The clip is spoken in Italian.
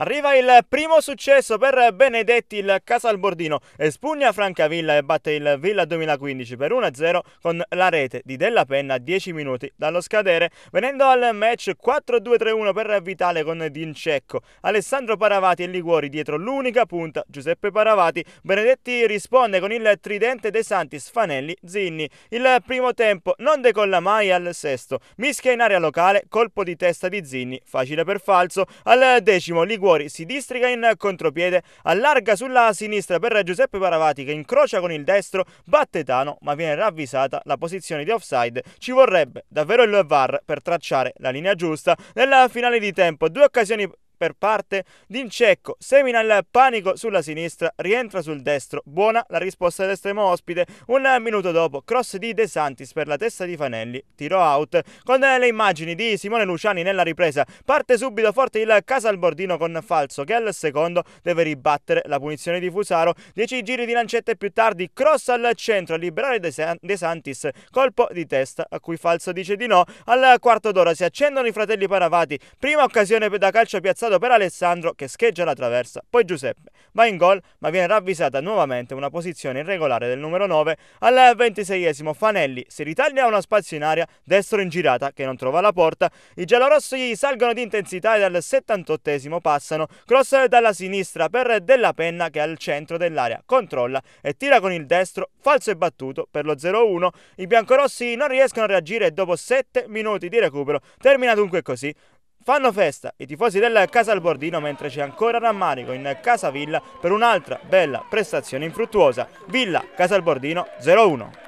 Arriva il primo successo per Benedetti il Casalbordino, espugna Francavilla e batte il Villa 2015 per 1-0 con la rete di Della Penna a 10 minuti dallo scadere, venendo al match 4-2-3-1 per Vitale con Dincecco, Alessandro Paravati e Liguori dietro l'unica punta, Giuseppe Paravati, Benedetti risponde con il tridente De Santis, Fanelli, Zinni, il primo tempo non decolla mai al sesto, mischia in area locale, colpo di testa di Zinni, facile per falso, al decimo Liguori Cuori si districa in contropiede, allarga sulla sinistra per Giuseppe Paravati che incrocia con il destro, batte Tano ma viene ravvisata la posizione di offside. Ci vorrebbe davvero il VAR per tracciare la linea giusta. Nella finale di tempo due occasioni per parte D'Incecco semina il panico sulla sinistra, rientra sul destro, buona la risposta dell'estremo ospite, un minuto dopo cross di De Santis per la testa di Fanelli, tiro out, con le immagini di Simone Luciani nella ripresa, parte subito forte il Casalbordino con Falso che al secondo deve ribattere la punizione di Fusaro, Dieci giri di lancette più tardi, cross al centro a liberare De Santis, colpo di testa a cui Falso dice di no, al quarto d'ora si accendono i fratelli Paravati, prima occasione da calcio piazzato passato per Alessandro che scheggia la traversa, poi Giuseppe va in gol ma viene ravvisata nuovamente una posizione irregolare del numero 9 al 26esimo Fanelli si ritaglia uno spazio in aria, destro in girata che non trova la porta, i giallorossi salgono di intensità e dal 78esimo passano, cross dalla sinistra per Della Penna che al centro dell'area controlla e tira con il destro, falso e battuto per lo 0-1, i biancorossi non riescono a reagire e dopo 7 minuti di recupero termina dunque così Fanno festa i tifosi del Casalbordino mentre c'è ancora rammarico in casa Villa per un'altra bella prestazione infruttuosa. Villa Casalbordino 0-1.